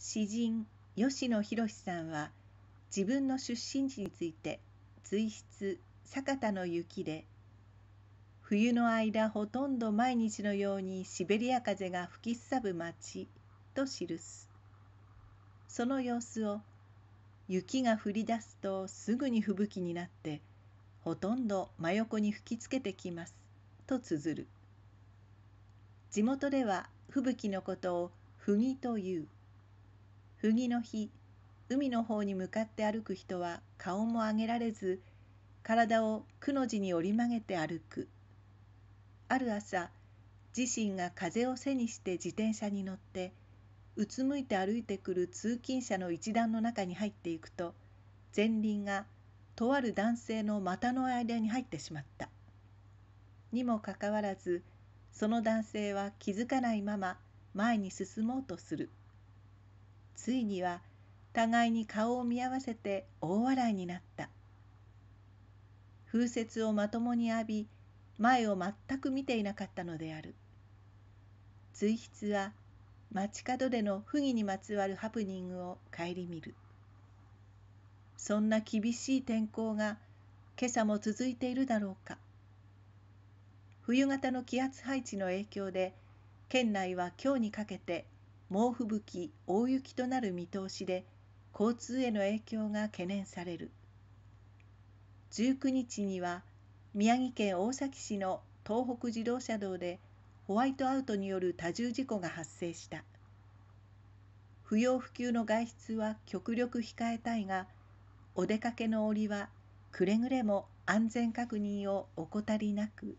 詩人吉野博さんは自分の出身地について随筆「酒田の雪で」で冬の間ほとんど毎日のようにシベリア風が吹きすさぶ町と記すその様子を雪が降り出すとすぐに吹雪になってほとんど真横に吹きつけてきますと綴る地元では吹雪のことを「ふぎ」という義の日海の方に向かって歩く人は顔も上げられず体をくの字に折り曲げて歩くある朝自身が風を背にして自転車に乗ってうつむいて歩いてくる通勤者の一団の中に入っていくと前輪がとある男性の股の間に入ってしまったにもかかわらずその男性は気づかないまま前に進もうとする。ついには互いに顔を見合わせて大笑いになった風雪をまともに浴び前を全く見ていなかったのである随筆は街角での不義にまつわるハプニングを顧みるそんな厳しい天候が今朝も続いているだろうか冬型の気圧配置の影響で県内は今日にかけて猛吹雪大雪となる見通しで交通への影響が懸念される19日には宮城県大崎市の東北自動車道でホワイトアウトによる多重事故が発生した不要不急の外出は極力控えたいがお出かけの折はくれぐれも安全確認を怠りなく。